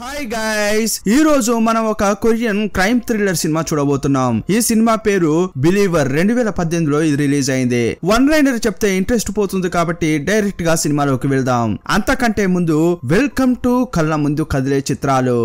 hi guys ఈ రోజు మనం ఒక కొరియన్ క్రైమ్ థ్రిల్లర్ సినిమా చూడబోతున్నాం ఈ సినిమా పేరు బిలీవర్ రెండు వేల పద్దెనిమిదిలో ఇది రిలీజ్ అయింది వన్ లైనర్ చెప్తే ఇంట్రెస్ట్ పోతుంది కాబట్టి డైరెక్ట్ గా సినిమాలోకి వెళ్దాం అంతకంటే ముందు వెల్కమ్ టు కళ్ళ ముందు కదిలే చిత్రాలు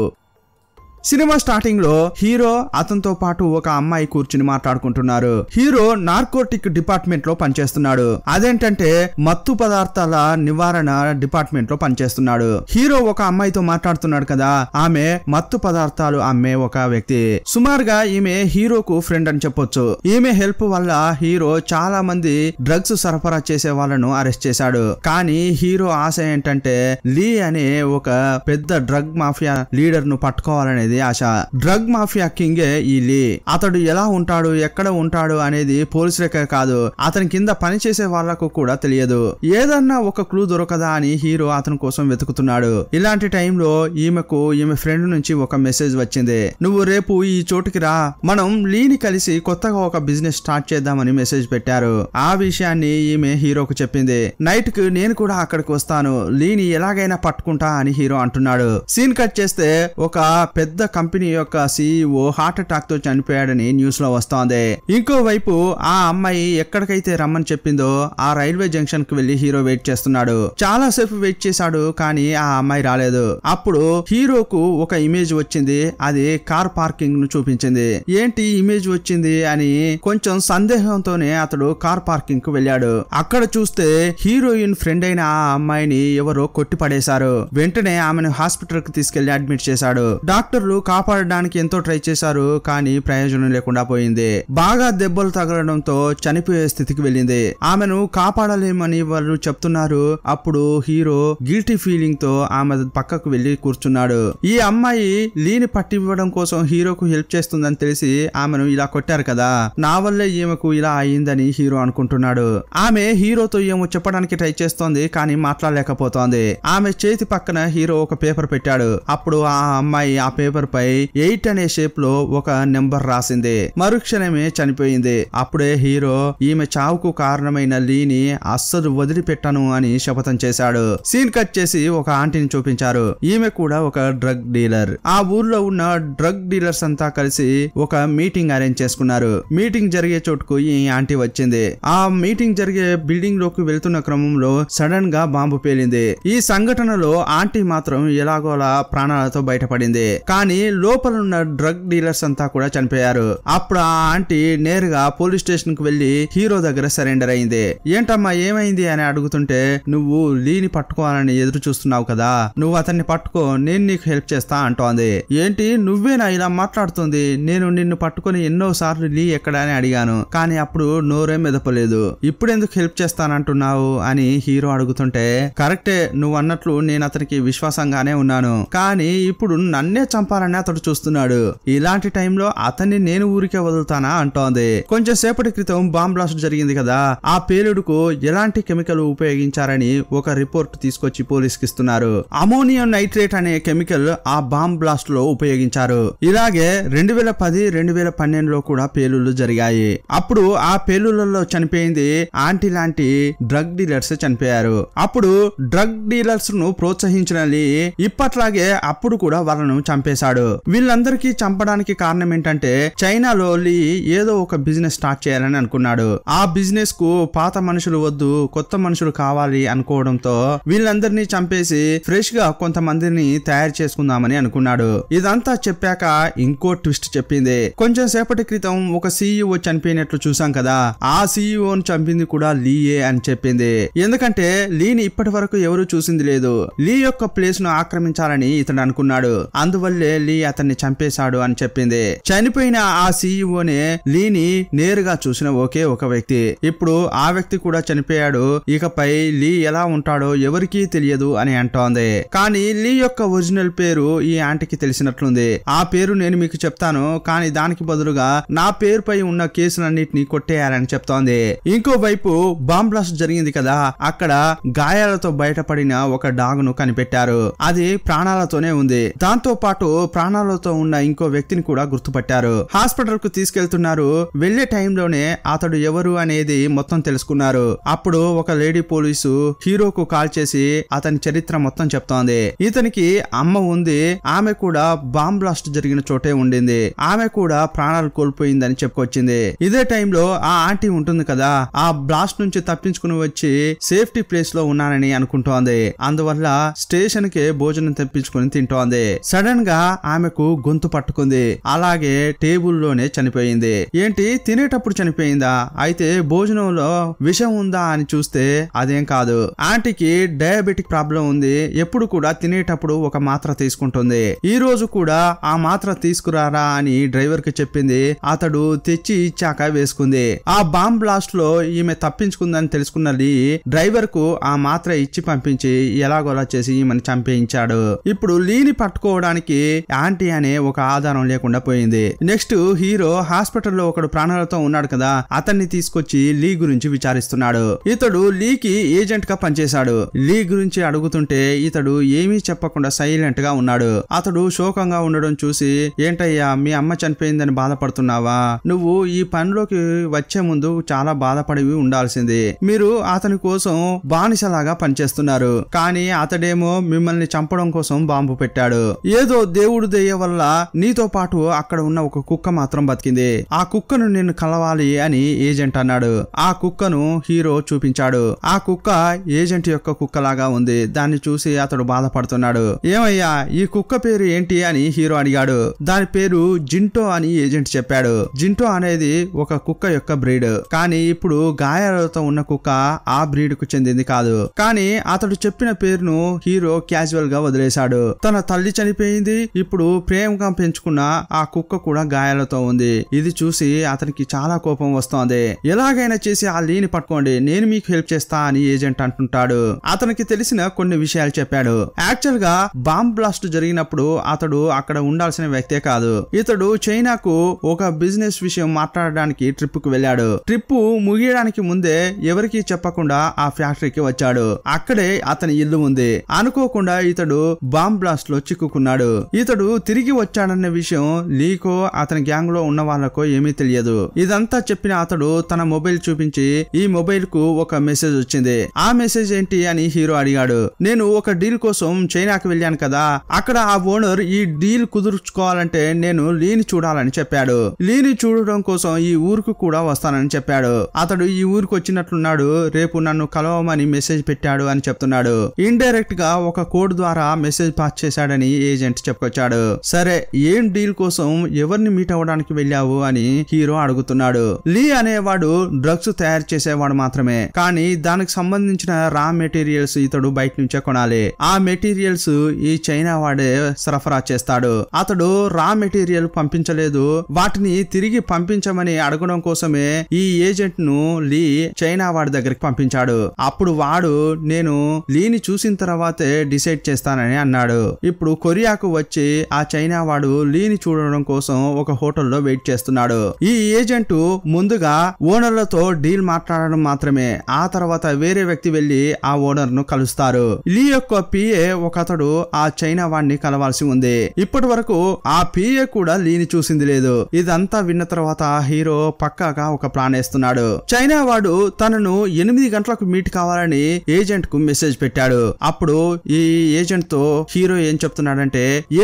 సినిమా స్టార్టింగ్ లో హీరో అతనితో పాటు ఒక అమ్మాయి కూర్చుని మాట్లాడుకుంటున్నారు హీరో నార్కోటిక్ డిపార్ట్మెంట్ లో పనిచేస్తున్నాడు అదేంటంటే మత్తు పదార్థాల నివారణ డిపార్ట్మెంట్ లో పనిచేస్తున్నాడు హీరో ఒక అమ్మాయితో మాట్లాడుతున్నాడు కదా ఆమె మత్తు పదార్థాలు అమ్మే ఒక వ్యక్తి సుమారుగా ఈమె హీరోకు ఫ్రెండ్ అని చెప్పొచ్చు ఈమె హెల్ప్ వల్ల హీరో చాలా మంది డ్రగ్స్ సరఫరా చేసే వాళ్ళను అరెస్ట్ చేశాడు కానీ హీరో ఆశ ఏంటంటే లీ అనే ఒక పెద్ద డ్రగ్ మాఫియా లీడర్ ను పట్టుకోవాలనేది అనేది ఆశ డ్రగ్ మాఫియా కింగే ఈ లీ అతడు ఎలా ఉంటాడు ఎక్కడ ఉంటాడు అనేది పోలీసులకే కాదు అతని కింద పనిచేసే వాళ్లకు కూడా తెలియదు ఏదన్నా ఒక క్లూ దొరకదా అని హీరో అతని కోసం వెతుకుతున్నాడు ఇలాంటి టైంలో ఈమెకు ఈమె ఫ్రెండ్ నుంచి ఒక మెసేజ్ వచ్చింది నువ్వు రేపు ఈ చోటుకి రా మనం లీని కలిసి కొత్తగా ఒక బిజినెస్ స్టార్ట్ చేద్దామని మెసేజ్ పెట్టారు ఆ విషయాన్ని ఈమె హీరోకు చెప్పింది నైట్ కు నేను కూడా అక్కడికి వస్తాను లీని ఎలాగైనా పట్టుకుంటా అని హీరో అంటున్నాడు సీన్ కట్ చేస్తే ఒక పెద్ద కంపెనీ యొక్క సీఈఓ e తో చనిపోయాడని న్యూస్ లో వస్తోంది ఇంకోవైపు ఆ అమ్మాయి ఎక్కడికైతే రమ్మని చెప్పిందో ఆ రైల్వే జంక్షన్ కు వెళ్లి హీరో వెయిట్ చేస్తున్నాడు చాలా సేపు వెయిట్ చేశాడు కానీ ఆ అమ్మాయి రాలేదు అప్పుడు హీరోకు ఒక ఇమేజ్ వచ్చింది అది కార్ పార్కింగ్ ను చూపించింది ఏంటి ఇమేజ్ వచ్చింది అని కొంచెం సందేహంతోనే అతడు కార్ పార్కింగ్ కు వెళ్ళాడు అక్కడ చూస్తే హీరోయిన్ ఫ్రెండ్ అయిన ఆ అమ్మాయిని ఎవరో కొట్టి పడేశారు వెంటనే ఆమెను హాస్పిటల్ కు తీసుకెళ్లి అడ్మిట్ చేశాడు డాక్టర్లు పోలీసులు కాపాడడానికి ఎంతో ట్రై చేశారు కానీ ప్రయోజనం లేకుండా పోయింది బాగా దెబ్బలు తగలడంతో చనిపోయే స్థితికి వెళ్ళింది ఆమెను కాపాడలేమని వాళ్ళు చెప్తున్నారు అప్పుడు హీరో గిల్టీ ఫీలింగ్ తో ఆమె పక్కకు వెళ్లి కూర్చున్నాడు ఈ అమ్మాయి లీని పట్టివ్వడం కోసం హీరోకు హెల్ప్ చేస్తుందని తెలిసి ఆమెను ఇలా కొట్టారు కదా నా వల్లే ఈమెకు ఇలా అయిందని హీరో అనుకుంటున్నాడు ఆమె హీరోతో ఏమో చెప్పడానికి ట్రై చేస్తోంది కానీ మాట్లాడలేకపోతోంది ఆమె చేతి పక్కన హీరో ఒక పేపర్ పెట్టాడు అప్పుడు ఆ అమ్మాయి ఆ పేపర్ పేపర్ పై ఎయిట్ అనే షేప్ లో ఒక నెంబర్ రాసింది మరుక్షణమే చనిపోయింది అప్పుడే హీరో ఈమె చావుకు కారణమైన లీని అస్సలు వదిలిపెట్టను అని శపథం చేశాడు సీన్ కట్ చేసి ఒక ఆంటీని చూపించారు ఈమె కూడా ఒక డ్రగ్ డీలర్ ఆ ఊర్లో ఉన్న డ్రగ్ డీలర్స్ అంతా కలిసి ఒక మీటింగ్ అరేంజ్ చేసుకున్నారు మీటింగ్ జరిగే చోటుకు ఈ ఆంటీ వచ్చింది ఆ మీటింగ్ జరిగే బిల్డింగ్ లోకి వెళ్తున్న క్రమంలో సడన్ గా బాంబు పేలింది ఈ సంఘటనలో ఆంటీ మాత్రం ఎలాగోలా ప్రాణాలతో బయటపడింది కానీ కానీ లోపలున్న డ్రగ్ డీలర్స్ అంతా కూడా చనిపోయారు అప్పుడు ఆ ఆంటీ నేరుగా పోలీస్ స్టేషన్ కు వెళ్లి హీరో దగ్గర సరెండర్ అయింది ఏంటమ్మా ఏమైంది అని అడుగుతుంటే నువ్వు లీని పట్టుకోవాలని ఎదురు చూస్తున్నావు కదా నువ్వు అతన్ని పట్టుకో నేను నీకు హెల్ప్ చేస్తా అంటోంది ఏంటి నువ్వేనా ఇలా మాట్లాడుతుంది నేను నిన్ను పట్టుకుని ఎన్నో సార్లు లీ ఎక్కడ అని అడిగాను కానీ అప్పుడు నోరే మెదపలేదు ఎందుకు హెల్ప్ చేస్తానంటున్నావు అని హీరో అడుగుతుంటే కరెక్టే నువ్వు అన్నట్లు నేను అతనికి విశ్వాసంగానే ఉన్నాను కానీ ఇప్పుడు నన్నే చంపాలని కావాలని అతడు చూస్తున్నాడు ఇలాంటి టైంలో అతన్ని నేను ఊరికే వదులుతానా అంటోంది కొంచెం సేపటి క్రితం బాంబ్ బ్లాస్ట్ జరిగింది కదా ఆ పేలుడుకు ఎలాంటి కెమికల్ ఉపయోగించారని ఒక రిపోర్ట్ తీసుకొచ్చి పోలీసుకి ఇస్తున్నారు అమోనియం నైట్రేట్ అనే కెమికల్ ఆ బాంబ్ బ్లాస్ట్ లో ఉపయోగించారు ఇలాగే రెండు వేల పది రెండు వేల పన్నెండులో కూడా పేలుళ్లు జరిగాయి అప్పుడు ఆ పేలుళ్లలో చనిపోయింది ఆంటీ లాంటి డ్రగ్ డీలర్స్ చనిపోయారు అప్పుడు డ్రగ్ డీలర్స్ ను ప్రోత్సహించడానికి ఇప్పట్లాగే అప్పుడు కూడా వాళ్ళను చంపేశారు చేశాడు వీళ్ళందరికీ చంపడానికి కారణం ఏంటంటే చైనాలో లీ ఏదో ఒక బిజినెస్ స్టార్ట్ చేయాలని అనుకున్నాడు ఆ బిజినెస్ కు పాత మనుషులు వద్దు కొత్త మనుషులు కావాలి అనుకోవడంతో వీళ్ళందరినీ చంపేసి ఫ్రెష్ గా కొంతమందిని తయారు చేసుకుందామని అనుకున్నాడు ఇదంతా చెప్పాక ఇంకో ట్విస్ట్ చెప్పింది కొంచెం సేపటి క్రితం ఒక సీఈఓ చనిపోయినట్లు చూసాం కదా ఆ సీఈఓను చంపింది కూడా లీయే అని చెప్పింది ఎందుకంటే లీని ఇప్పటి వరకు ఎవరు చూసింది లేదు లీ యొక్క ప్లేస్ ను ఆక్రమించాలని ఇతడు అనుకున్నాడు అందువల్లే లీ అతన్ని చంపేశాడు అని చెప్పింది చనిపోయిన ఆ సీఈఓనే e లీని నేరుగా చూసిన ఒకే ఒక వ్యక్తి ఇప్పుడు ఆ వ్యక్తి కూడా చనిపోయాడు ఇకపై లీ ఎలా ఉంటాడో ఎవరికీ తెలియదు అని అంటోంది కానీ లీ యొక్క ఒరిజినల్ పేరు ఈ ఆంటీకి తెలిసినట్లుంది ఆ పేరు నేను మీకు చెప్తాను కానీ దానికి బదులుగా నా పేరుపై ఉన్న కేసులన్నింటినీ కొట్టేయాలని చెప్తోంది ఇంకోవైపు బ్లాస్ట్ జరిగింది కదా అక్కడ గాయాలతో బయటపడిన ఒక డాగ్ ను కనిపెట్టారు అది ప్రాణాలతోనే ఉంది దాంతో పాటు ప్రాణాలతో ఉన్న ఇంకో వ్యక్తిని కూడా గుర్తుపట్టారు హాస్పిటల్ కు తీసుకెళ్తున్నారు వెళ్లే టైంలోనే అతడు ఎవరు అనేది మొత్తం తెలుసుకున్నారు అప్పుడు ఒక లేడీ పోలీసు హీరోకు కాల్ చేసి అతని చరిత్ర మొత్తం చెప్తోంది ఇతనికి అమ్మ ఉంది ఆమె కూడా బాంబ్ బ్లాస్ట్ జరిగిన చోటే ఉండింది ఆమె కూడా ప్రాణాలు కోల్పోయిందని చెప్పుకొచ్చింది ఇదే టైంలో ఆ ఆంటీ ఉంటుంది కదా ఆ బ్లాస్ట్ నుంచి తప్పించుకుని వచ్చి సేఫ్టీ ప్లేస్ లో ఉన్నానని అనుకుంటోంది అందువల్ల స్టేషన్ కి భోజనం తెప్పించుకుని తింటోంది సడన్ గా ఆమెకు గొంతు పట్టుకుంది అలాగే టేబుల్లోనే చనిపోయింది ఏంటి తినేటప్పుడు చనిపోయిందా అయితే భోజనంలో విషం ఉందా అని చూస్తే అదేం కాదు ఆంటీకి డయాబెటిక్ ప్రాబ్లం ఉంది ఎప్పుడు కూడా తినేటప్పుడు ఒక మాత్ర తీసుకుంటుంది ఈ రోజు కూడా ఆ మాత్ర తీసుకురారా అని డ్రైవర్ కి చెప్పింది అతడు తెచ్చి ఇచ్చాక వేసుకుంది ఆ బాంబ్ బ్లాస్ట్ లో ఈమె తప్పించుకుందని తెలుసుకున్న లీ డ్రైవర్ కు ఆ మాత్ర ఇచ్చి పంపించి ఎలాగోలా చేసి ఈమెను చంపేయించాడు ఇప్పుడు లీని పట్టుకోవడానికి ఆంటీ అనే ఒక ఆధారం లేకుండా పోయింది నెక్స్ట్ హీరో హాస్పిటల్లో ఒకడు ప్రాణాలతో ఉన్నాడు కదా అతన్ని తీసుకొచ్చి లీ గురించి విచారిస్తున్నాడు ఇతడు లీకి ఏజెంట్ గా పనిచేశాడు లీ గురించి అడుగుతుంటే ఇతడు ఏమీ చెప్పకుండా సైలెంట్ గా ఉన్నాడు అతడు శోకంగా ఉండడం చూసి ఏంటయ్యా మీ అమ్మ చనిపోయిందని బాధపడుతున్నావా నువ్వు ఈ పనిలోకి వచ్చే ముందు చాలా బాధపడి ఉండాల్సింది మీరు అతని కోసం బానిసలాగా పనిచేస్తున్నారు కానీ అతడేమో మిమ్మల్ని చంపడం కోసం బాంబు పెట్టాడు ఏదో దేవుడు దేవుడు దయ వల్ల నీతో పాటు అక్కడ ఉన్న ఒక కుక్క మాత్రం బతికింది ఆ కుక్కను నేను కలవాలి అని ఏజెంట్ అన్నాడు ఆ కుక్కను హీరో చూపించాడు ఆ కుక్క ఏజెంట్ యొక్క కుక్కలాగా ఉంది దాన్ని చూసి అతడు బాధపడుతున్నాడు ఏమయ్యా ఈ కుక్క పేరు ఏంటి అని హీరో అడిగాడు దాని పేరు జింటో అని ఏజెంట్ చెప్పాడు జింటో అనేది ఒక కుక్క యొక్క బ్రీడ్ కానీ ఇప్పుడు గాయాలతో ఉన్న కుక్క ఆ బ్రీడ్ కు చెందింది కాదు కానీ అతడు చెప్పిన పేరును హీరో క్యాజువల్ గా వదిలేశాడు తన తల్లి చనిపోయింది ఇప్పుడు ప్రేమగా పెంచుకున్న ఆ కుక్క కూడా గాయాలతో ఉంది ఇది చూసి అతనికి చాలా కోపం వస్తోంది ఎలాగైనా చేసి ఆ లీని పట్టుకోండి నేను మీకు హెల్ప్ చేస్తా అని ఏజెంట్ అంటుంటాడు అతనికి తెలిసిన కొన్ని విషయాలు చెప్పాడు యాక్చువల్ గా బాంబ్ బ్లాస్ట్ జరిగినప్పుడు అతడు అక్కడ ఉండాల్సిన వ్యక్తే కాదు ఇతడు చైనాకు ఒక బిజినెస్ విషయం మాట్లాడడానికి ట్రిప్ కు వెళ్లాడు ట్రిప్ ముగియడానికి ముందే ఎవరికి చెప్పకుండా ఆ ఫ్యాక్టరీకి వచ్చాడు అక్కడే అతని ఇల్లు ఉంది అనుకోకుండా ఇతడు బాంబ్ బ్లాస్ట్ లో చిక్కుకున్నాడు ఇతడు ఇతడు తిరిగి వచ్చాడన్న విషయం లీకో అతని గ్యాంగ్ లో ఉన్న వాళ్ళకో ఏమీ తెలియదు ఇదంతా చెప్పిన అతడు తన మొబైల్ చూపించి ఈ మొబైల్ కు ఒక మెసేజ్ వచ్చింది ఆ మెసేజ్ ఏంటి అని హీరో అడిగాడు నేను ఒక డీల్ కోసం చైనాకి వెళ్ళాను కదా అక్కడ ఆ ఓనర్ ఈ డీల్ కుదుర్చుకోవాలంటే నేను లీని చూడాలని చెప్పాడు లీని చూడడం కోసం ఈ ఊరుకు కూడా వస్తానని చెప్పాడు అతడు ఈ ఊరికి వచ్చినట్లున్నాడు రేపు నన్ను కలవమని మెసేజ్ పెట్టాడు అని చెప్తున్నాడు ఇండైరెక్ట్ గా ఒక కోడ్ ద్వారా మెసేజ్ పాస్ చేశాడని ఏజెంట్ చెప్పుకొచ్చాడు వచ్చాడు సరే ఏం డీల్ కోసం ఎవరిని మీట్ అవ్వడానికి వెళ్ళావు అని హీరో అడుగుతున్నాడు లీ అనేవాడు డ్రగ్స్ తయారు చేసేవాడు మాత్రమే కానీ దానికి సంబంధించిన రా మెటీరియల్స్ ఇతడు బయట నుంచే కొనాలి ఆ మెటీరియల్స్ ఈ చైనా వాడే సరఫరా చేస్తాడు అతడు రా మెటీరియల్ పంపించలేదు వాటిని తిరిగి పంపించమని అడగడం కోసమే ఈ ఏజెంట్ ను లీ చైనా వాడి దగ్గరికి పంపించాడు అప్పుడు వాడు నేను లీని చూసిన తర్వాతే డిసైడ్ చేస్తానని అన్నాడు ఇప్పుడు కొరియాకు వచ్చి చూసి ఆ చైనా వాడు లీని చూడడం కోసం ఒక హోటల్లో వెయిట్ చేస్తున్నాడు ఈ ఏజెంట్ ముందుగా ఓనర్లతో డీల్ మాట్లాడడం మాత్రమే ఆ తర్వాత వేరే వ్యక్తి వెళ్లి ఆ ఓనర్ ను కలుస్తారు లీ యొక్క పిఏ ఒక అతడు ఆ చైనా వాడిని కలవాల్సి ఉంది ఇప్పటి వరకు ఆ పిఏ కూడా లీని చూసింది లేదు ఇదంతా విన్న తర్వాత హీరో పక్కాగా ఒక ప్లాన్ వేస్తున్నాడు చైనా వాడు తనను ఎనిమిది గంటలకు మీట్ కావాలని ఏజెంట్ కు మెసేజ్ పెట్టాడు అప్పుడు ఈ ఏజెంట్ తో హీరో ఏం చెప్తున్నాడంటే ఏ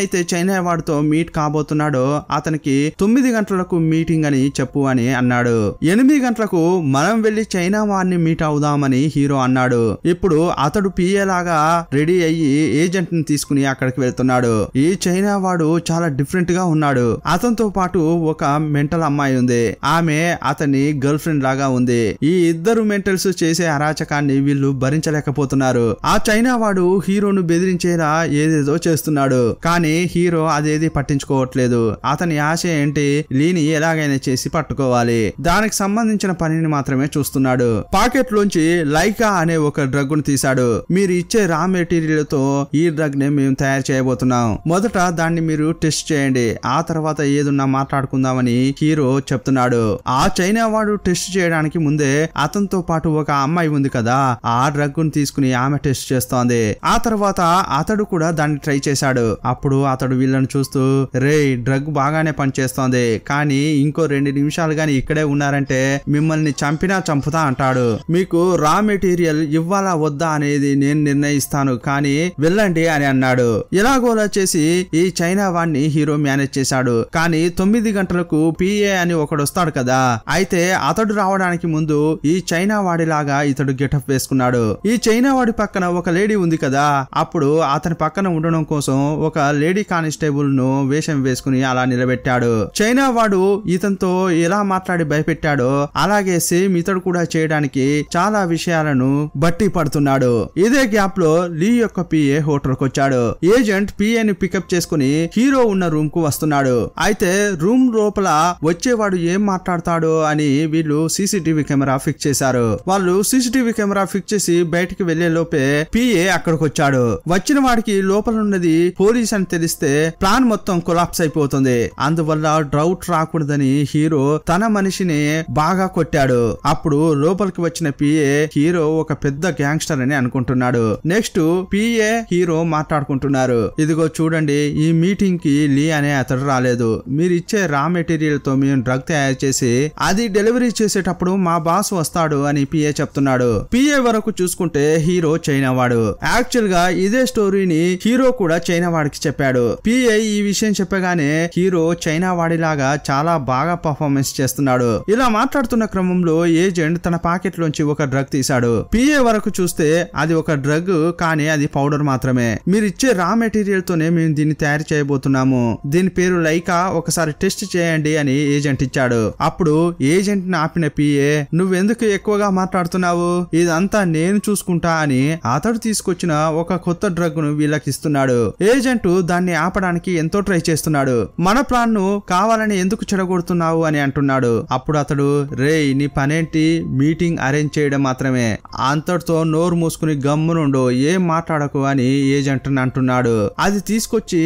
అయితే చైనా వాడితో మీట్ కాబోతున్నాడో అతనికి తొమ్మిది గంటలకు మీటింగ్ అని చెప్పు అని అన్నాడు ఎనిమిది గంటలకు మనం వెళ్లి చైనా వాడిని మీట్ అవుదామని హీరో అన్నాడు ఇప్పుడు అతడు పిఏ లాగా రెడీ అయ్యి ఏజెంట్ ని తీసుకుని అక్కడికి వెళ్తున్నాడు ఈ చైనా వాడు చాలా డిఫరెంట్ గా ఉన్నాడు అతనితో పాటు ఒక మెంటల్ అమ్మాయి ఉంది ఆమె అతని గర్ల్ ఫ్రెండ్ లాగా ఉంది ఈ ఇద్దరు మెంటల్స్ చేసే అరాచకాన్ని వీళ్ళు భరించలేకపోతున్నారు ఆ చైనా వాడు హీరోను బెదిరించేలా ఏదేదో చేస్తున్నాడు కానీ హీరో అదేది పట్టించుకోవట్లేదు అతని ఆశ ఏంటి లీని ఎలాగైనా చేసి పట్టుకోవాలి దానికి సంబంధించిన పనిని మాత్రమే చూస్తున్నాడు పాకెట్ లోంచి లైకా అనే ఒక డ్రగ్ ను తీశాడు మీరు ఇచ్చే రా మెటీరియల్ తో ఈ డ్రగ్ ని మేము తయారు చేయబోతున్నాం మొదట దాన్ని మీరు టెస్ట్ చేయండి ఆ తర్వాత ఏదున్నా మాట్లాడుకుందామని హీరో చెప్తున్నాడు ఆ చైనా వాడు టెస్ట్ చేయడానికి ముందే అతనితో పాటు ఒక అమ్మాయి ఉంది కదా ఆ డ్రగ్ ను తీసుకుని ఆమె టెస్ట్ చేస్తోంది ఆ తర్వాత అతడు కూడా దాన్ని ట్రై చేశాడు అప్పుడు అతడు వీళ్ళని చూస్తూ రే డ్రగ్ బాగానే పనిచేస్తోంది కానీ ఇంకో రెండు నిమిషాలు గాని ఇక్కడే ఉన్నారంటే మిమ్మల్ని చంపినా చంపుతా అంటాడు మీకు రా మెటీరియల్ ఇవ్వాలా వద్దా అనేది నేను నిర్ణయిస్తాను కానీ వెళ్ళండి అని అన్నాడు ఇలాగోలా చేసి ఈ చైనా వాణ్ణి హీరో మేనేజ్ చేశాడు కానీ తొమ్మిది గంటలకు పిఏ అని ఒకడు వస్తాడు కదా అయితే అతడు రావడానికి ముందు ఈ చైనా వాడిలాగా ఇతడు గెటప్ వేసుకున్నాడు ఈ చైనా వాడి పక్కన ఒక లేడీ ఉంది కదా అప్పుడు అతని పక్కన ఉండడం కోసం ఒక లేడీ కానిస్టేబుల్ ను వేషం వేసుకుని అలా నిలబెట్టాడు చైనా వాడు ఇతనితో ఎలా మాట్లాడి భయపెట్టాడో అలాగే సేమ్ ఇతడు కూడా చేయడానికి చాలా విషయాలను బట్టి పడుతున్నాడు ఇదే గ్యాప్ లో లీ యొక్క పిఏ హోటల్ వచ్చాడు ఏజెంట్ పిఏ ని పికప్ చేసుకుని హీరో ఉన్న రూమ్ కు వస్తున్నాడు అయితే రూమ్ లోపల వచ్చేవాడు ఏం మాట్లాడతాడు అని వీళ్ళు సీసీటీవీ కెమెరా ఫిక్స్ చేశారు వాళ్ళు సీసీటీవీ కెమెరా ఫిక్స్ చేసి బయటికి వెళ్లే లోపే పిఏ అక్కడికి వచ్చాడు వచ్చిన వాడికి లోపల ఉన్నది పోలీస్ స్టోరీస్ అని తెలిస్తే ప్లాన్ మొత్తం కొలాప్స్ అయిపోతుంది అందువల్ల డ్రౌట్ రాకూడదని హీరో తన మనిషిని బాగా కొట్టాడు అప్పుడు లోపలికి వచ్చిన పిఏ హీరో ఒక పెద్ద గ్యాంగ్స్టర్ అని అనుకుంటున్నాడు నెక్స్ట్ పిఏ హీరో మాట్లాడుకుంటున్నారు ఇదిగో చూడండి ఈ మీటింగ్ కి లీ అనే అతడు రాలేదు మీరు ఇచ్చే రా మెటీరియల్ తో మేము డ్రగ్ తయారు చేసి అది డెలివరీ చేసేటప్పుడు మా బాస్ వస్తాడు అని పిఏ చెప్తున్నాడు పిఏ వరకు చూసుకుంటే హీరో చైనా వాడు యాక్చువల్ గా ఇదే స్టోరీని హీరో కూడా చైనా వాడు వాడికి చెప్పాడు పిఐ ఈ విషయం చెప్పగానే హీరో చైనా వాడిలాగా చాలా బాగా పర్ఫార్మెన్స్ చేస్తున్నాడు ఇలా మాట్లాడుతున్న క్రమంలో ఏజెంట్ తన పాకెట్ లోంచి ఒక డ్రగ్ తీశాడు పిఏ వరకు చూస్తే అది ఒక డ్రగ్ కానీ అది పౌడర్ మాత్రమే మీరు ఇచ్చే రా మెటీరియల్ తోనే మేము దీన్ని తయారు చేయబోతున్నాము దీని పేరు లైకా ఒకసారి టెస్ట్ చేయండి అని ఏజెంట్ ఇచ్చాడు అప్పుడు ఏజెంట్ ని ఆపిన పిఏ నువ్వెందుకు ఎక్కువగా మాట్లాడుతున్నావు ఇదంతా నేను చూసుకుంటా అని అతడు తీసుకొచ్చిన ఒక కొత్త డ్రగ్ ను వీళ్ళకి ఇస్తున్నాడు ఏజెంట్ ఏజెంట్ దాన్ని ఆపడానికి ఎంతో ట్రై చేస్తున్నాడు మన ప్లాన్ ను కావాలని ఎందుకు చెడగొడుతున్నావు అని అంటున్నాడు అప్పుడు అతడు రే నీ పనేంటి మీటింగ్ అరేంజ్ చేయడం మాత్రమే అంతటితో నోరు మూసుకుని గమ్మునుండు ఏం మాట్లాడకు అని ఏజెంట్ అంటున్నాడు అది తీసుకొచ్చి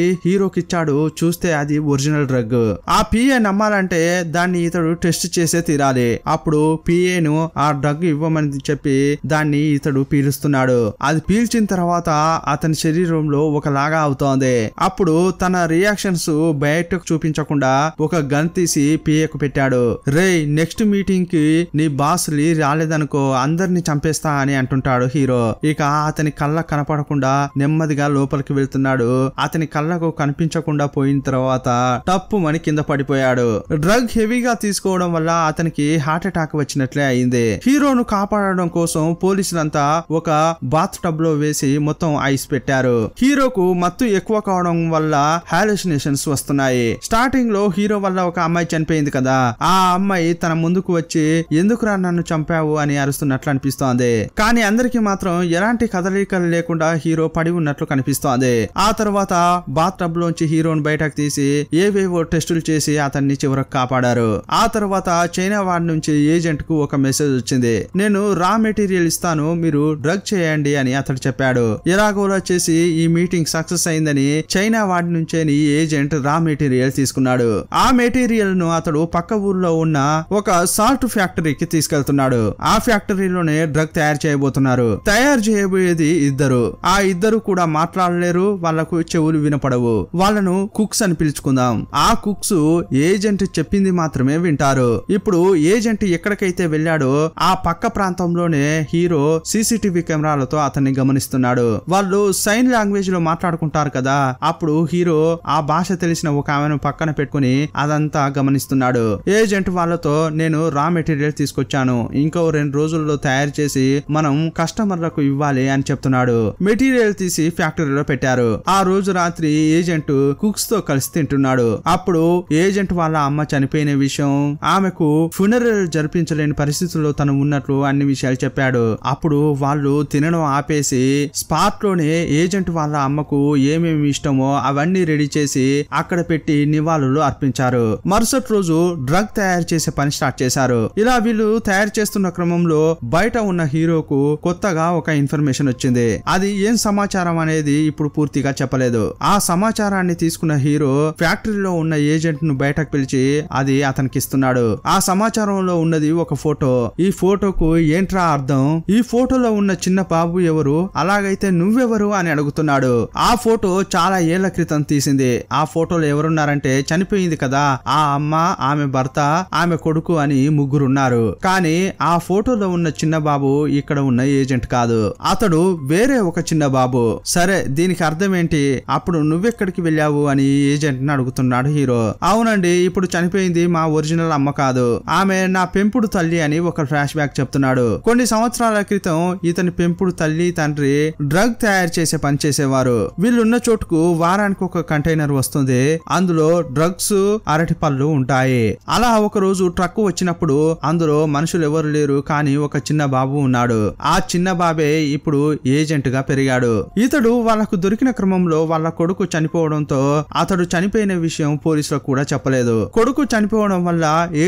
ఇచ్చాడు చూస్తే అది ఒరిజినల్ డ్రగ్ ఆ పిఏ నమ్మాలంటే దాన్ని ఇతడు టెస్ట్ చేసే తీరాలి అప్పుడు పిఏ ను ఆ డ్రగ్ ఇవ్వమని చెప్పి దాన్ని ఇతడు పీలుస్తున్నాడు అది పీల్చిన తర్వాత అతని శరీరంలో ఒకలాగా అవుతోంది చేస్తోంది అప్పుడు తన రియాక్షన్స్ బయటకు చూపించకుండా ఒక గన్ తీసి పిఏకు పెట్టాడు రే నెక్స్ట్ మీటింగ్ కి నీ బాస్ లీ రాలేదనుకో అందరిని చంపేస్తా అని అంటుంటాడు హీరో ఇక అతని కళ్ళ కనపడకుండా నెమ్మదిగా లోపలికి వెళ్తున్నాడు అతని కళ్ళకు కనిపించకుండా పోయిన తర్వాత టప్పు మని కింద పడిపోయాడు డ్రగ్ హెవీగా తీసుకోవడం వల్ల అతనికి హార్ట్ అటాక్ వచ్చినట్లే అయింది హీరోను కాపాడడం కోసం పోలీసులంతా ఒక బాత్ టబ్ లో వేసి మొత్తం ఐస్ పెట్టారు హీరోకు మత్తు ఎక్కువ కావడం వల్ల హాలుసినేషన్స్ వస్తున్నాయి స్టార్టింగ్ లో హీరో వల్ల ఒక అమ్మాయి చనిపోయింది కదా ఆ అమ్మాయి తన ముందుకు వచ్చి ఎందుకురా నన్ను చంపావు అని అరుస్తున్నట్లు అనిపిస్తోంది కానీ అందరికి మాత్రం ఎలాంటి కదలికలు లేకుండా హీరో పడి ఉన్నట్లు కనిపిస్తోంది ఆ తర్వాత బాత్ టబ్ లోంచి హీరోను బయటకు తీసి ఏవేవో టెస్టులు చేసి అతన్ని చివరకు కాపాడారు ఆ తర్వాత చైనా వాడి నుంచి ఏజెంట్ కు ఒక మెసేజ్ వచ్చింది నేను రా మెటీరియల్ ఇస్తాను మీరు డ్రగ్ చేయండి అని అతడు చెప్పాడు ఎలాగోలా చేసి ఈ మీటింగ్ సక్సెస్ అయింది ఉందని చైనా వాడి నుంచే ఏజెంట్ రా మెటీరియల్ తీసుకున్నాడు ఆ మెటీరియల్ ను అతడు పక్క ఊర్లో ఉన్న ఒక సాల్ట్ ఫ్యాక్టరీకి తీసుకెళ్తున్నాడు ఆ ఫ్యాక్టరీలోనే డ్రగ్ తయారు చేయబోతున్నారు తయారు చేయబోయేది ఇద్దరు ఆ ఇద్దరు కూడా మాట్లాడలేరు వాళ్లకు చెవులు వినపడవు వాళ్ళను కుక్స్ అని పిలుచుకుందాం ఆ కుక్స్ ఏజెంట్ చెప్పింది మాత్రమే వింటారు ఇప్పుడు ఏజెంట్ ఎక్కడికైతే వెళ్ళాడో ఆ పక్క ప్రాంతంలోనే హీరో సీసీటీవీ కెమెరాలతో అతన్ని గమనిస్తున్నాడు వాళ్ళు సైన్ లాంగ్వేజ్ లో మాట్లాడుకుంటారు కదా కదా అప్పుడు హీరో ఆ భాష తెలిసిన ఒక ఆమెను పక్కన పెట్టుకుని అదంతా గమనిస్తున్నాడు ఏజెంట్ వాళ్ళతో నేను రా మెటీరియల్ తీసుకొచ్చాను ఇంకో రెండు రోజుల్లో తయారు చేసి మనం కస్టమర్లకు ఇవ్వాలి అని చెప్తున్నాడు మెటీరియల్ తీసి ఫ్యాక్టరీలో పెట్టారు ఆ రోజు రాత్రి ఏజెంట్ కుక్స్ తో కలిసి తింటున్నాడు అప్పుడు ఏజెంట్ వాళ్ళ అమ్మ చనిపోయిన విషయం ఆమెకు ఫునరల్ జరిపించలేని పరిస్థితుల్లో తను ఉన్నట్లు అన్ని విషయాలు చెప్పాడు అప్పుడు వాళ్ళు తినడం ఆపేసి స్పాట్ లోనే ఏజెంట్ వాళ్ళ అమ్మకు ఏమేమి ఏమేమి ఇష్టమో అవన్నీ రెడీ చేసి అక్కడ పెట్టి నివాళులు అర్పించారు మరుసటి రోజు డ్రగ్ తయారు చేసే పని స్టార్ట్ చేశారు ఇలా వీళ్ళు తయారు చేస్తున్న క్రమంలో బయట ఉన్న హీరోకు కొత్తగా ఒక ఇన్ఫర్మేషన్ వచ్చింది అది ఏం సమాచారం అనేది ఇప్పుడు పూర్తిగా చెప్పలేదు ఆ సమాచారాన్ని తీసుకున్న హీరో ఫ్యాక్టరీలో ఉన్న ఏజెంట్ ను బయటకు పిలిచి అది అతనికి ఇస్తున్నాడు ఆ సమాచారంలో ఉన్నది ఒక ఫోటో ఈ ఫోటోకు ఏంట్రా అర్థం ఈ ఫోటోలో ఉన్న చిన్న బాబు ఎవరు అలాగైతే నువ్వెవరు అని అడుగుతున్నాడు ఆ ఫోటో చాలా ఏళ్ల క్రితం తీసింది ఆ ఫోటోలు ఎవరున్నారంటే చనిపోయింది కదా ఆ అమ్మ ఆమె భర్త ఆమె కొడుకు అని ముగ్గురున్నారు కానీ ఆ ఫోటోలో ఉన్న చిన్న బాబు ఇక్కడ ఉన్న ఏజెంట్ కాదు అతడు వేరే ఒక చిన్న బాబు సరే దీనికి అర్థం ఏంటి అప్పుడు నువ్వెక్కడికి వెళ్ళావు అని ఏజెంట్ ని అడుగుతున్నాడు హీరో అవునండి ఇప్పుడు చనిపోయింది మా ఒరిజినల్ అమ్మ కాదు ఆమె నా పెంపుడు తల్లి అని ఒక ఫ్లాష్ బ్యాక్ చెప్తున్నాడు కొన్ని సంవత్సరాల క్రితం ఇతని పెంపుడు తల్లి తండ్రి డ్రగ్ తయారు చేసే పని చేసేవారు వీళ్ళున్న చోటు చోటుకు వారానికి ఒక కంటైనర్ వస్తుంది అందులో డ్రగ్స్ అరటి పళ్ళు ఉంటాయి అలా ఒక రోజు ట్రక్ వచ్చినప్పుడు అందులో మనుషులు ఎవరు లేరు కానీ ఒక చిన్న బాబు ఉన్నాడు ఆ చిన్న బాబే ఇప్పుడు ఏజెంట్ గా పెరిగాడు ఇతడు వాళ్లకు దొరికిన క్రమంలో వాళ్ళ కొడుకు చనిపోవడంతో అతడు చనిపోయిన విషయం పోలీసులకు కూడా చెప్పలేదు కొడుకు చనిపోవడం వల్ల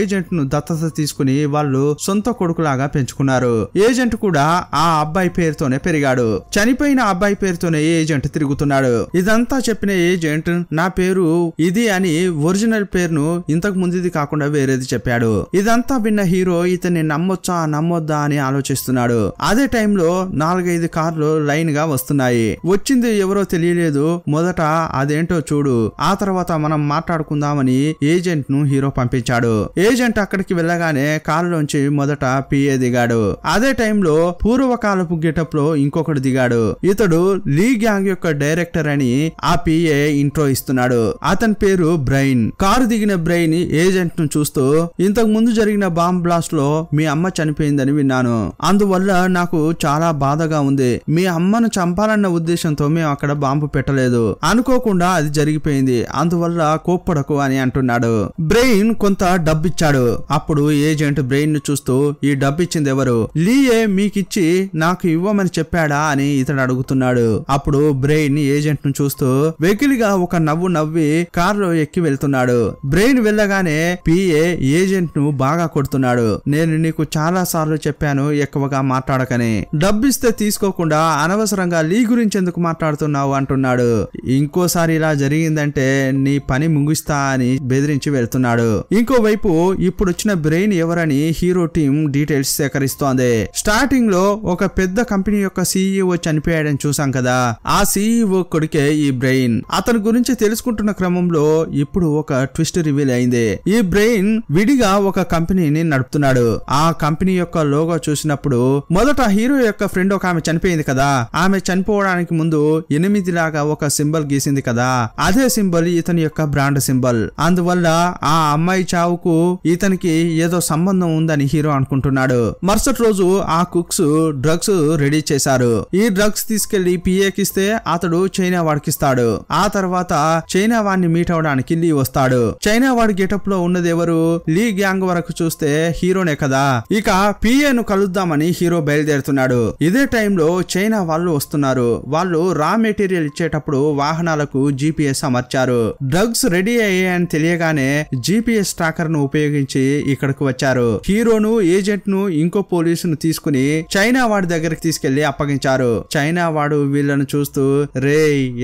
ఏజెంట్ ను దత్తత తీసుకుని వాళ్ళు సొంత కొడుకులాగా పెంచుకున్నారు ఏజెంట్ కూడా ఆ అబ్బాయి పేరుతోనే పెరిగాడు చనిపోయిన అబ్బాయి పేరుతోనే ఏజెంట్ తిరుగుతున్నాడు ఇదంతా చెప్పిన ఏజెంట్ నా పేరు ఇది అని ఒరిజినల్ పేరును ఇంతకు ముందుది కాకుండా వేరేది చెప్పాడు ఇదంతా విన్న హీరో ఇతన్ని నమ్మొచ్చా నమ్మొద్దా అని ఆలోచిస్తున్నాడు అదే టైంలో నాలుగైదు కార్లు లైన్ గా వస్తున్నాయి వచ్చింది ఎవరో తెలియలేదు మొదట అదేంటో చూడు ఆ తర్వాత మనం మాట్లాడుకుందామని ఏజెంట్ ను హీరో పంపించాడు ఏజెంట్ అక్కడికి వెళ్ళగానే కారులోంచి మొదట పిఏ దిగాడు అదే టైంలో పూర్వకాలపు గెటప్ లో ఇంకొకటి దిగాడు ఇతడు లీ గ్యాంగ్ యొక్క డైరెక్టర్ అని ఆ పిఏ ఇంట్రో ఇస్తున్నాడు అతని పేరు బ్రెయిన్ కారు దిగిన బ్రెయిన్ ఏజెంట్ ను చూస్తూ ఇంతకు ముందు జరిగిన బాంబ్ బ్లాస్ట్ లో మీ అమ్మ చనిపోయిందని విన్నాను అందువల్ల నాకు చాలా బాధగా ఉంది మీ అమ్మను చంపాలన్న ఉద్దేశంతో మేము అక్కడ బాంబు పెట్టలేదు అనుకోకుండా అది జరిగిపోయింది అందువల్ల కోప్పడకు అని అంటున్నాడు బ్రెయిన్ కొంత డబ్బిచ్చాడు అప్పుడు ఏజెంట్ బ్రెయిన్ ను చూస్తూ ఈ డబ్బిచ్చింది ఎవరు లీయే మీకిచ్చి నాకు ఇవ్వమని చెప్పాడా అని ఇతడు అడుగుతున్నాడు అప్పుడు బ్రెయిన్ ఏజెంట్ ను చూస్తూ గా ఒక నవ్వు నవ్వి కారులో ఎక్కి వెళ్తున్నాడు బ్రెయిన్ వెళ్ళగానే పిఏ ఏజెంట్ ను బాగా కొడుతున్నాడు నేను నీకు చాలా సార్లు చెప్పాను ఎక్కువగా మాట్లాడకని డబ్బిస్తే తీసుకోకుండా అనవసరంగా లీ గురించి ఎందుకు మాట్లాడుతున్నావు అంటున్నాడు ఇంకోసారి ఇలా జరిగిందంటే నీ పని ముగిస్తా అని బెదిరించి వెళ్తున్నాడు ఇంకోవైపు ఇప్పుడు వచ్చిన బ్రెయిన్ ఎవరని హీరో టీం డీటెయిల్స్ సేకరిస్తోంది స్టార్టింగ్ లో ఒక పెద్ద కంపెనీ యొక్క సిఇఓ చనిపోయాడని చూసాం కదా ఆ సిఇఓ కొడుకు అందుకే ఈ బ్రెయిన్ అతని గురించి తెలుసుకుంటున్న క్రమంలో ఇప్పుడు ఒక ట్విస్ట్ రివీల్ అయింది ఈ బ్రెయిన్ విడిగా ఒక కంపెనీని నడుపుతున్నాడు ఆ కంపెనీ యొక్క లోగో చూసినప్పుడు మొదట హీరో యొక్క ఫ్రెండ్ ఒక ఆమె చనిపోయింది కదా ఆమె చనిపోవడానికి ముందు ఎనిమిది లాగా ఒక సింబల్ గీసింది కదా అదే సింబల్ ఇతని యొక్క బ్రాండ్ సింబల్ అందువల్ల ఆ అమ్మాయి చావుకు ఇతనికి ఏదో సంబంధం ఉందని హీరో అనుకుంటున్నాడు మరుసటి రోజు ఆ కుక్స్ డ్రగ్స్ రెడీ చేశారు ఈ డ్రగ్స్ తీసుకెళ్లి పిఏకిస్తే అతడు చైనా వాడికిస్తాడు ఆ తర్వాత చైనా వాడిని మీట్ అవడానికి లీ వస్తాడు చైనా వాడి గెటప్ లో ఎవరు లీ గ్యాంగ్ వరకు చూస్తే హీరోనే కదా ఇక పిఏ ను కలుద్దామని హీరో బయలుదేరుతున్నాడు ఇదే టైంలో చైనా వాళ్ళు వస్తున్నారు వాళ్ళు రా మెటీరియల్ ఇచ్చేటప్పుడు వాహనాలకు జిపిఎస్ అమర్చారు డ్రగ్స్ రెడీ అయ్యాయని తెలియగానే జిపిఎస్ ట్రాకర్ ను ఉపయోగించి ఇక్కడకు వచ్చారు హీరోను ఏజెంట్ ను ఇంకో పోలీసును తీసుకుని చైనా వాడి దగ్గరికి తీసుకెళ్లి అప్పగించారు చైనా వాడు వీళ్ళను చూస్తూ రే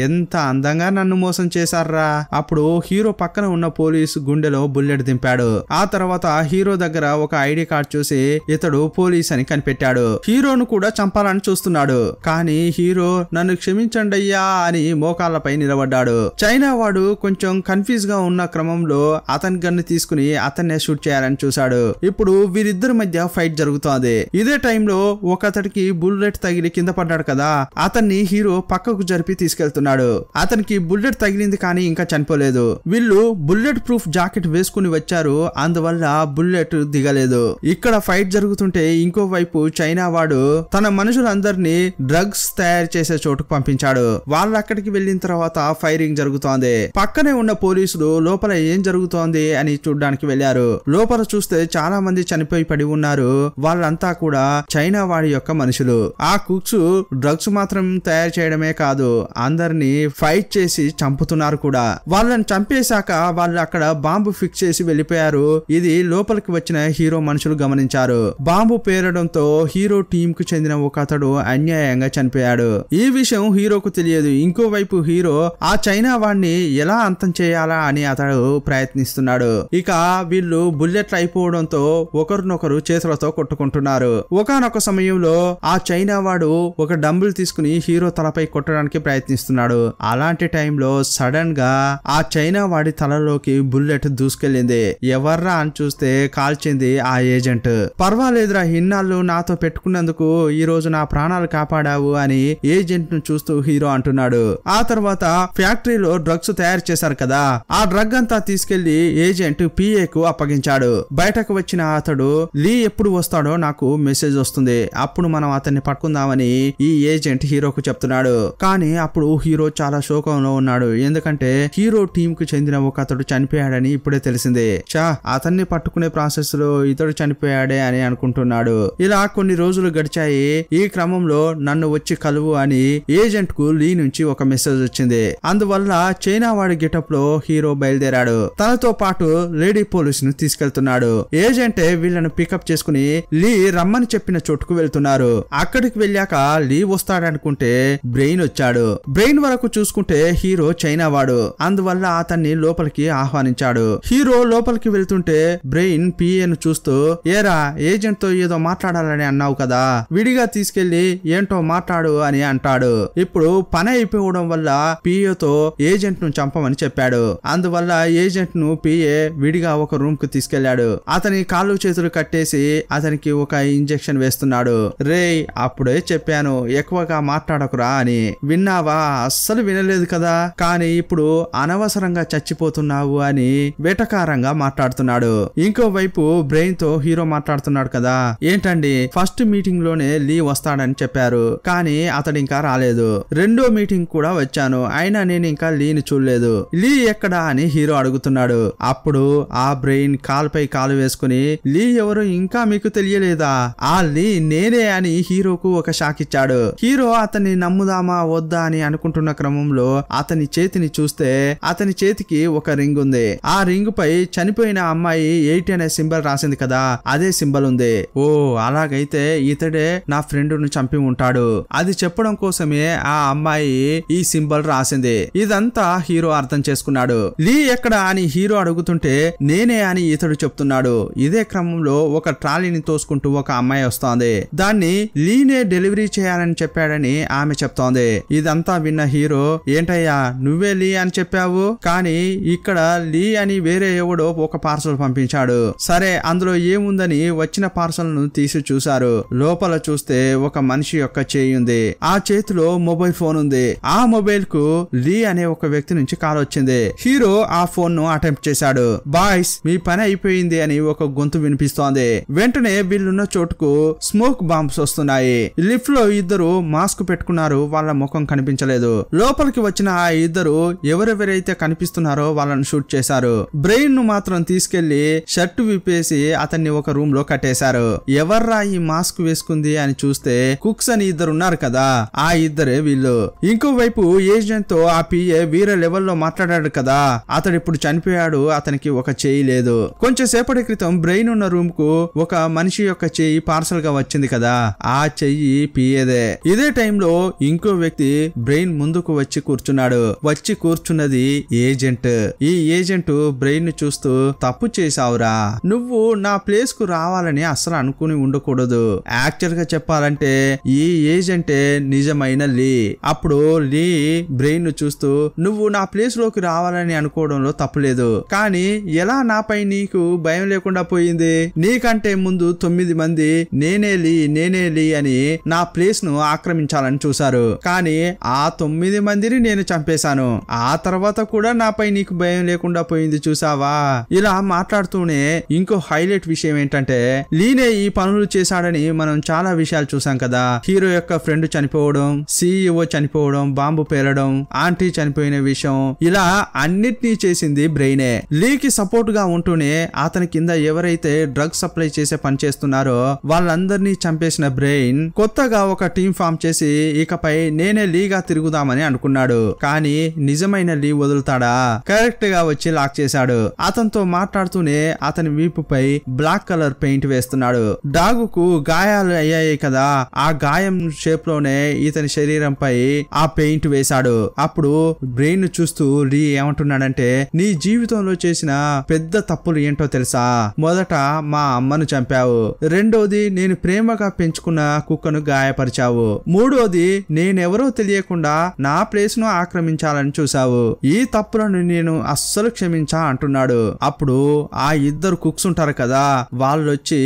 ఎంత అందంగా నన్ను మోసం చేశారా అప్పుడు హీరో పక్కన ఉన్న పోలీసు గుండెలో బుల్లెట్ దింపాడు ఆ తర్వాత హీరో దగ్గర ఒక ఐడి కార్డ్ చూసి ఇతడు పోలీస్ అని కనిపెట్టాడు హీరోను కూడా చంపాలని చూస్తున్నాడు కానీ హీరో నన్ను క్షమించండి అయ్యా అని మోకాళ్లపై నిలబడ్డాడు చైనా వాడు కొంచెం కన్ఫ్యూజ్ గా ఉన్న క్రమంలో అతని గన్ను తీసుకుని అతన్నే షూట్ చేయాలని చూశాడు ఇప్పుడు వీరిద్దరి మధ్య ఫైట్ జరుగుతోంది ఇదే టైంలో ఒకతడికి బుల్లెట్ తగిలి కింద పడ్డాడు కదా అతన్ని హీరో పక్కకు జరిపి తీసుకెళ్తాడు మాట్లాడుతున్నాడు అతనికి బుల్లెట్ తగిలింది కానీ ఇంకా చనిపోలేదు వీళ్ళు బుల్లెట్ ప్రూఫ్ జాకెట్ వేసుకుని వచ్చారు అందువల్ల బుల్లెట్ దిగలేదు ఇక్కడ ఫైట్ జరుగుతుంటే ఇంకో వైపు చైనా వాడు తన మనుషులందరినీ డ్రగ్స్ తయారు చేసే చోటుకు పంపించాడు వాళ్ళు అక్కడికి వెళ్ళిన తర్వాత ఫైరింగ్ జరుగుతోంది పక్కనే ఉన్న పోలీసులు లోపల ఏం జరుగుతోంది అని చూడడానికి వెళ్లారు లోపల చూస్తే చాలా మంది చనిపోయి పడి ఉన్నారు వాళ్ళంతా కూడా చైనా వాడి యొక్క మనుషులు ఆ కుక్స్ డ్రగ్స్ మాత్రం తయారు చేయడమే కాదు అందరు అందరిని ఫైట్ చేసి చంపుతున్నారు కూడా వాళ్ళని చంపేశాక వాళ్ళు అక్కడ బాంబు ఫిక్స్ చేసి వెళ్ళిపోయారు ఇది లోపలికి వచ్చిన హీరో మనుషులు గమనించారు బాంబు పేరడంతో హీరో టీం కు చెందిన ఒక అతడు అన్యాయంగా చనిపోయాడు ఈ విషయం హీరోకు తెలియదు ఇంకోవైపు హీరో ఆ చైనా వాడిని ఎలా అంతం చేయాలా అని అతడు ప్రయత్నిస్తున్నాడు ఇక వీళ్ళు బుల్లెట్లు అయిపోవడంతో ఒకరినొకరు చేతులతో కొట్టుకుంటున్నారు ఒకనొక సమయంలో ఆ చైనా వాడు ఒక డంబుల్ తీసుకుని హీరో తలపై కొట్టడానికి ప్రయత్నిస్తున్నాడు చేస్తున్నాడు అలాంటి టైంలో సడన్ గా ఆ చైనా వాడి తలలోకి బుల్లెట్ దూసుకెళ్లింది ఎవర్రా అని చూస్తే కాల్చింది ఆ ఏజెంట్ పర్వాలేదురా ఇన్నాళ్ళు నాతో పెట్టుకున్నందుకు ఈ రోజు నా ప్రాణాలు కాపాడావు అని ఏజెంట్ ను చూస్తూ హీరో అంటున్నాడు ఆ తర్వాత ఫ్యాక్టరీలో డ్రగ్స్ తయారు చేశారు కదా ఆ డ్రగ్ అంతా తీసుకెళ్లి ఏజెంట్ పిఏ కు అప్పగించాడు బయటకు వచ్చిన అతడు లీ ఎప్పుడు వస్తాడో నాకు మెసేజ్ వస్తుంది అప్పుడు మనం అతన్ని పట్టుకుందామని ఈ ఏజెంట్ హీరోకు చెప్తున్నాడు కానీ అప్పుడు హీరో చాలా శోకంలో ఉన్నాడు ఎందుకంటే హీరో టీం కు చెందిన ఒక అతడు చనిపోయాడని ఇప్పుడే తెలిసిందే చా అతన్ని పట్టుకునే ప్రాసెస్ లో ఇతడు చనిపోయాడే అని అనుకుంటున్నాడు ఇలా కొన్ని రోజులు గడిచాయి ఈ క్రమంలో నన్ను వచ్చి కలువు అని ఏజెంట్ కు లీ నుంచి ఒక మెసేజ్ వచ్చింది అందువల్ల చైనా వాడి గెటప్ లో హీరో బయలుదేరాడు తనతో పాటు లేడీ పోలీస్ ను తీసుకెళ్తున్నాడు ఏజెంట్ వీళ్ళను పికప్ చేసుకుని లీ రమ్మని చెప్పిన చోటుకు వెళ్తున్నారు అక్కడికి వెళ్ళాక లీ వస్తాడనుకుంటే బ్రెయిన్ వచ్చాడు బ్రెయిన్ ట్రైన్ వరకు చూసుకుంటే హీరో చైనా వాడు అందువల్ల అతన్ని లోపలికి ఆహ్వానించాడు హీరో లోపలికి వెళ్తుంటే బ్రెయిన్ ను చూస్తూ ఏరా ఏజెంట్ తో ఏదో మాట్లాడాలని అన్నావు కదా విడిగా తీసుకెళ్లి ఏంటో మాట్లాడు అని అంటాడు ఇప్పుడు పని అయిపోవడం వల్ల పిఏతో ఏజెంట్ ను చంపమని చెప్పాడు అందువల్ల ఏజెంట్ ను పిఏ విడిగా ఒక రూమ్ కు తీసుకెళ్లాడు అతని కాళ్ళు చేతులు కట్టేసి అతనికి ఒక ఇంజెక్షన్ వేస్తున్నాడు రే అప్పుడే చెప్పాను ఎక్కువగా మాట్లాడకురా అని విన్నావా అస్సలు వినలేదు కదా కానీ ఇప్పుడు అనవసరంగా చచ్చిపోతున్నావు అని వేటకారంగా మాట్లాడుతున్నాడు ఇంకోవైపు బ్రెయిన్ తో హీరో మాట్లాడుతున్నాడు కదా ఏంటండి ఫస్ట్ మీటింగ్ లోనే లీ వస్తాడని చెప్పారు కానీ అతడు ఇంకా రాలేదు రెండో మీటింగ్ కూడా వచ్చాను అయినా నేను ఇంకా లీని చూడలేదు లీ ఎక్కడా అని హీరో అడుగుతున్నాడు అప్పుడు ఆ బ్రెయిన్ కాలుపై కాలు వేసుకుని లీ ఎవరు ఇంకా మీకు తెలియలేదా ఆ లీ నేనే అని హీరోకు ఒక షాక్ ఇచ్చాడు హీరో అతన్ని నమ్ముదామా వద్దా అని అనుకుంటున్నాడు చేసుకుంటున్న క్రమంలో అతని చేతిని చూస్తే అతని చేతికి ఒక రింగ్ ఉంది ఆ రింగ్ పై చనిపోయిన అమ్మాయి ఎయిట్ అనే సింబల్ రాసింది కదా అదే సింబల్ ఉంది ఓ అలాగైతే ఇతడే నా ఫ్రెండ్ ను చంపి ఉంటాడు అది చెప్పడం కోసమే ఆ అమ్మాయి ఈ సింబల్ రాసింది ఇదంతా హీరో అర్థం చేసుకున్నాడు లీ ఎక్కడ అని హీరో అడుగుతుంటే నేనే అని ఇతడు చెప్తున్నాడు ఇదే క్రమంలో ఒక ట్రాలీని తోసుకుంటూ ఒక అమ్మాయి వస్తోంది దాన్ని లీనే డెలివరీ చేయాలని చెప్పాడని ఆమె చెప్తోంది ఇదంతా విన్న అడిగిన హీరో ఏంటయ్యా నువ్వే లీ అని చెప్పావు కానీ ఇక్కడ లీ అని వేరే ఎవడో ఒక పార్సల్ పంపించాడు సరే అందులో ఏముందని వచ్చిన పార్సల్ ను తీసి చూశారు లోపల చూస్తే ఒక మనిషి యొక్క చేయి ఉంది ఆ చేతిలో మొబైల్ ఫోన్ ఉంది ఆ మొబైల్ కు లీ అనే ఒక వ్యక్తి నుంచి కాల్ వచ్చింది హీరో ఆ ఫోన్ ను అటెంప్ట్ చేశాడు బాయ్స్ మీ పని అయిపోయింది అని ఒక గొంతు వినిపిస్తోంది వెంటనే వీళ్ళున్న చోటుకు స్మోక్ బాంబ్స్ వస్తున్నాయి లిఫ్ట్ లో ఇద్దరు మాస్క్ పెట్టుకున్నారు వాళ్ళ ముఖం కనిపించలేదు కనిపించలేదు లోపలికి వచ్చిన ఆ ఇద్దరు ఎవరెవరైతే కనిపిస్తున్నారో వాళ్ళని షూట్ చేశారు బ్రెయిన్ ను మాత్రం తీసుకెళ్లి షర్ట్ విప్పేసి అతన్ని ఒక రూమ్ లో కట్టేశారు ఎవర్రా ఈ మాస్క్ వేసుకుంది అని చూస్తే కుక్స్ అని ఇద్దరు ఉన్నారు కదా ఆ ఇద్దరే వీళ్ళు ఇంకోవైపు ఏజెంట్ తో ఆ పిఏ వీర లెవెల్లో మాట్లాడాడు కదా అతడు ఇప్పుడు చనిపోయాడు అతనికి ఒక చేయి లేదు కొంచెం సేపటి క్రితం బ్రెయిన్ ఉన్న రూమ్ కు ఒక మనిషి యొక్క చేయి పార్సల్ గా వచ్చింది కదా ఆ చెయ్యి పిఏదే ఇదే టైంలో ఇంకో వ్యక్తి బ్రెయిన్ ముందుకు వచ్చి కూర్చున్నాడు వచ్చి కూర్చున్నది ఏజెంట్ ఈ ఏజెంట్ బ్రెయిన్ ను చూస్తూ తప్పు చేశావురా నువ్వు నా ప్లేస్ కు రావాలని అసలు అనుకుని ఉండకూడదు యాక్చువల్ గా చెప్పాలంటే ఈ ఏజెంటే నిజమైన లీ అప్పుడు లీ బ్రెయిన్ ను చూస్తూ నువ్వు నా ప్లేస్ లోకి రావాలని అనుకోవడంలో తప్పులేదు కానీ ఎలా నాపై నీకు భయం లేకుండా పోయింది నీకంటే ముందు తొమ్మిది మంది నేనే లీ నేనే లీ అని నా ప్లేస్ ను ఆక్రమించాలని చూశారు కానీ ఆ తొమ్మిది తొమ్మిది మందిని నేను చంపేశాను ఆ తర్వాత కూడా నాపై నీకు భయం లేకుండా పోయింది చూసావా ఇలా మాట్లాడుతూనే ఇంకో హైలైట్ విషయం ఏంటంటే లీనే ఈ పనులు చేశాడని మనం చాలా విషయాలు చూసాం కదా హీరో యొక్క ఫ్రెండ్ చనిపోవడం సిఇఓ చనిపోవడం బాంబు పేలడం ఆంటీ చనిపోయిన విషయం ఇలా అన్నిటినీ చేసింది బ్రెయినే లీకి సపోర్ట్ గా ఉంటూనే అతని కింద ఎవరైతే డ్రగ్ సప్లై చేసే పని చేస్తున్నారో వాళ్ళందరినీ చంపేసిన బ్రెయిన్ కొత్తగా ఒక టీం ఫామ్ చేసి ఇకపై నేనే లీగా తిరుగు దొరుకుదామని అనుకున్నాడు కానీ నిజమైన లీ వదులుతాడా కరెక్ట్ గా వచ్చి లాక్ చేశాడు అతనితో మాట్లాడుతూనే అతని వీపుపై బ్లాక్ కలర్ పెయింట్ వేస్తున్నాడు డాగుకు గాయాలు అయ్యాయి కదా ఆ గాయం షేప్ లోనే ఇతని శరీరంపై ఆ పెయింట్ వేశాడు అప్పుడు బ్రెయిన్ చూస్తూ లీ ఏమంటున్నాడంటే నీ జీవితంలో చేసిన పెద్ద తప్పులు ఏంటో తెలుసా మొదట మా అమ్మను చంపావు రెండోది నేను ప్రేమగా పెంచుకున్న కుక్కను గాయపరిచావు మూడోది నేనెవరో తెలియకుండా నా ప్లేస్ ను ఆక్రమించాలని చూశావు ఈ తప్పులను నేను అస్సలు క్షమించా అంటున్నాడు అప్పుడు ఆ ఇద్దరు కుక్స్ ఉంటారు కదా వాళ్ళు వచ్చి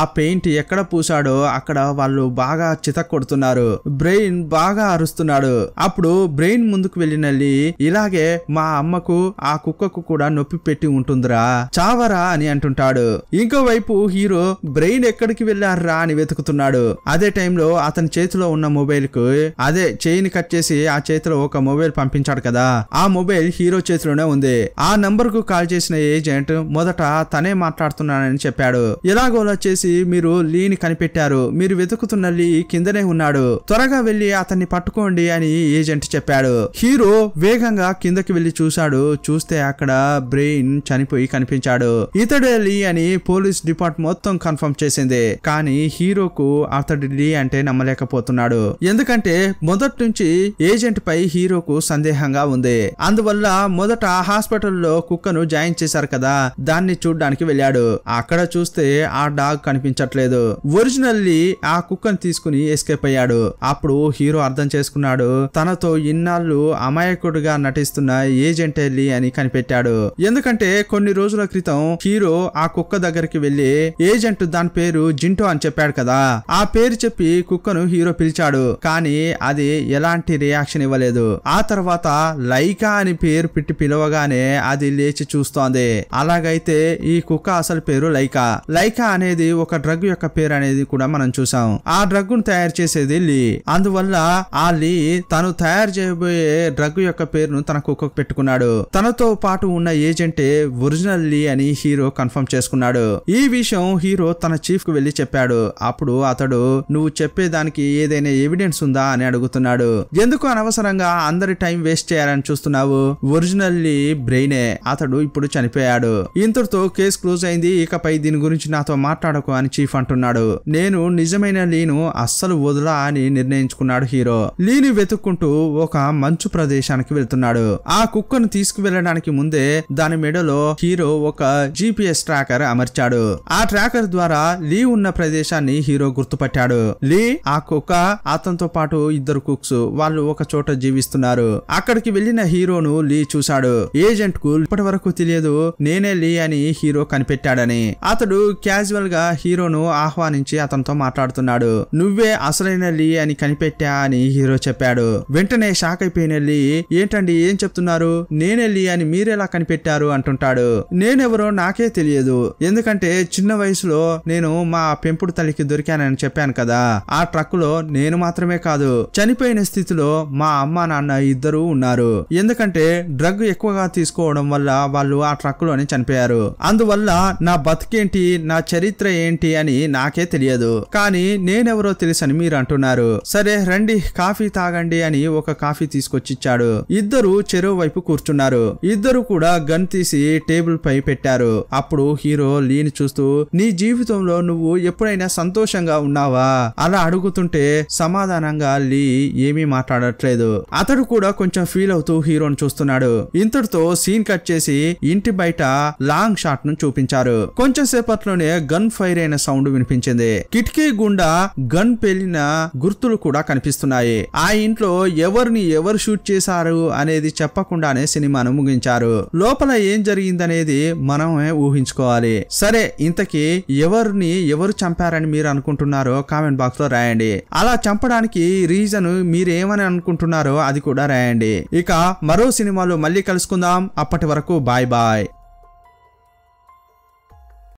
ఆ పెయింట్ ఎక్కడ పూసాడో అక్కడ వాళ్ళు బాగా చిత కొడుతున్నారు బ్రెయిన్ బాగా అరుస్తున్నాడు అప్పుడు బ్రెయిన్ ముందుకు వెళ్ళినల్లి ఇలాగే మా అమ్మకు ఆ కుక్కకు కూడా నొప్పి పెట్టి ఉంటుందిరా చావరా అని అంటుంటాడు ఇంకోవైపు హీరో బ్రెయిన్ ఎక్కడికి వెళ్ళారా అని వెతుకుతున్నాడు అదే టైంలో అతని చేతిలో ఉన్న మొబైల్ కు అదే చేయిని కట్ చేసి ఆ చేతిలో ఒక మొబైల్ పంపించాడు కదా ఆ మొబైల్ హీరో చేతిలోనే ఉంది ఆ నంబర్ కు కాల్ చేసిన ఏజెంట్ మొదట తనే మాట్లాడుతున్నానని చెప్పాడు ఎలాగోలా చేసి మీరు లీని కనిపెట్టారు మీరు వెతుకుతున్న లీ కిందనే ఉన్నాడు త్వరగా వెళ్లి అతన్ని పట్టుకోండి అని ఏజెంట్ చెప్పాడు హీరో వేగంగా కిందకి వెళ్లి చూశాడు చూస్తే అక్కడ బ్రెయిన్ చనిపోయి కనిపించాడు ఇతడే లీ అని పోలీస్ డిపార్ట్మెంట్ మొత్తం కన్ఫర్మ్ చేసింది కానీ హీరోకు అతడి లీ అంటే నమ్మలేకపోతున్నాడు ఎందుకంటే మొదటి నుంచి ఏ ఏజెంట్ పై హీరోకు సందేహంగా ఉంది అందువల్ల మొదట హాస్పిటల్లో కుక్కను జాయిన్ చేశారు కదా దాన్ని చూడ్డానికి వెళ్ళాడు అక్కడ చూస్తే ఆ డాగ్ కనిపించట్లేదు ఒరిజినల్లీ ఆ కుక్కను తీసుకుని ఎస్కేప్ అయ్యాడు అప్పుడు హీరో అర్థం చేసుకున్నాడు తనతో ఇన్నాళ్ళు అమాయకుడుగా నటిస్తున్న ఏజెంట్ ఎల్లి అని కనిపెట్టాడు ఎందుకంటే కొన్ని రోజుల క్రితం హీరో ఆ కుక్క దగ్గరికి వెళ్లి ఏజెంట్ దాని పేరు జింటో అని చెప్పాడు కదా ఆ పేరు చెప్పి కుక్కను హీరో పిలిచాడు కానీ అది ఎలాంటి రియాక్షన్ రియాక్షన్ ఇవ్వలేదు ఆ తర్వాత లైకా అని పేరు పెట్టి పిలవగానే అది లేచి చూస్తోంది అలాగైతే ఈ కుక్క అసలు పేరు లైకా లైకా అనేది ఒక డ్రగ్ యొక్క పేరు అనేది కూడా మనం చూసాం ఆ డ్రగ్ ను తయారు చేసేది లీ అందువల్ల ఆ లీ తను తయారు చేయబోయే డ్రగ్ యొక్క పేరును తన కుక్కకు పెట్టుకున్నాడు తనతో పాటు ఉన్న ఏజెంటే ఒరిజినల్ లీ అని హీరో కన్ఫర్మ్ చేసుకున్నాడు ఈ విషయం హీరో తన చీఫ్ కు వెళ్లి చెప్పాడు అప్పుడు అతడు నువ్వు చెప్పేదానికి ఏదైనా ఎవిడెన్స్ ఉందా అని అడుగుతున్నాడు ఎందుకు అనవసరంగా అందరి టైం వేస్ట్ చేయాలని చూస్తున్నావు ఒరిజినల్లీ బ్రెయినే అతడు ఇప్పుడు చనిపోయాడు ఇంతటితో కేసు క్లోజ్ అయింది ఇకపై దీని గురించి నాతో మాట్లాడకు అని చీఫ్ అంటున్నాడు నేను నిజమైన లీను అస్సలు వదలా అని నిర్ణయించుకున్నాడు హీరో లీని వెతుక్కుంటూ ఒక మంచు ప్రదేశానికి వెళ్తున్నాడు ఆ కుక్కను తీసుకువెళ్ళడానికి ముందే దాని మెడలో హీరో ఒక జిపిఎస్ ట్రాకర్ అమర్చాడు ఆ ట్రాకర్ ద్వారా లీ ఉన్న ప్రదేశాన్ని హీరో గుర్తుపట్టాడు లీ ఆ కుక్క అతనితో పాటు ఇద్దరు కుక్స్ వాళ్ళు ఒక ఒక చోట జీవిస్తున్నారు అక్కడికి వెళ్లిన హీరోను లీ చూశాడు ఏజెంట్ కు ఇప్పటి వరకు తెలియదు నేనే లీ అని హీరో కనిపెట్టాడని అతడు క్యాజువల్ గా హీరోను ఆహ్వానించి అతనితో మాట్లాడుతున్నాడు నువ్వే అసలైన లీ అని కనిపెట్టా అని హీరో చెప్పాడు వెంటనే షాక్ అయిపోయిన లీ ఏంటండి ఏం చెప్తున్నారు నేనే లీ అని మీరెలా కనిపెట్టారు అంటుంటాడు నేనెవరో నాకే తెలియదు ఎందుకంటే చిన్న వయసులో నేను మా పెంపుడు తల్లికి దొరికానని చెప్పాను కదా ఆ ట్రక్కులో నేను మాత్రమే కాదు చనిపోయిన స్థితిలో మా అమ్మ నాన్న ఇద్దరు ఉన్నారు ఎందుకంటే డ్రగ్ ఎక్కువగా తీసుకోవడం వల్ల వాళ్ళు ఆ ట్రక్ లోనే చనిపోయారు అందువల్ల నా బతికేంటి నా చరిత్ర ఏంటి అని నాకే తెలియదు కానీ నేనెవరో తెలుసని మీరు అంటున్నారు సరే రండి కాఫీ తాగండి అని ఒక కాఫీ తీసుకొచ్చిచ్చాడు ఇద్దరు చెరువు వైపు కూర్చున్నారు ఇద్దరు కూడా గన్ తీసి టేబుల్ పై పెట్టారు అప్పుడు హీరో లీని చూస్తూ నీ జీవితంలో నువ్వు ఎప్పుడైనా సంతోషంగా ఉన్నావా అలా అడుగుతుంటే సమాధానంగా లీ ఏమీ మాట్లాడట్లేదు నచ్చట్లేదు అతడు కూడా కొంచెం ఫీల్ అవుతూ హీరోని చూస్తున్నాడు ఇంతటితో సీన్ కట్ చేసి ఇంటి బయట లాంగ్ షాట్ ను చూపించారు కొంచెం సేపట్లోనే గన్ ఫైర్ అయిన సౌండ్ వినిపించింది కిటికీ గుండా గన్ పెళ్లిన గుర్తులు కూడా కనిపిస్తున్నాయి ఆ ఇంట్లో ఎవరిని ఎవరు షూట్ చేశారు అనేది చెప్పకుండానే సినిమాను ముగించారు లోపల ఏం జరిగిందనేది మనమే ఊహించుకోవాలి సరే ఇంతకీ ఎవరిని ఎవరు చంపారని మీరు అనుకుంటున్నారో కామెంట్ బాక్స్ లో రాయండి అలా చంపడానికి రీజన్ మీరేమని అనుకుంటున్నారో అది కూడా రాయండి ఇక మరో సినిమాలో మళ్ళీ కలుసుకుందాం అప్పటి వరకు బాయ్ బాయ్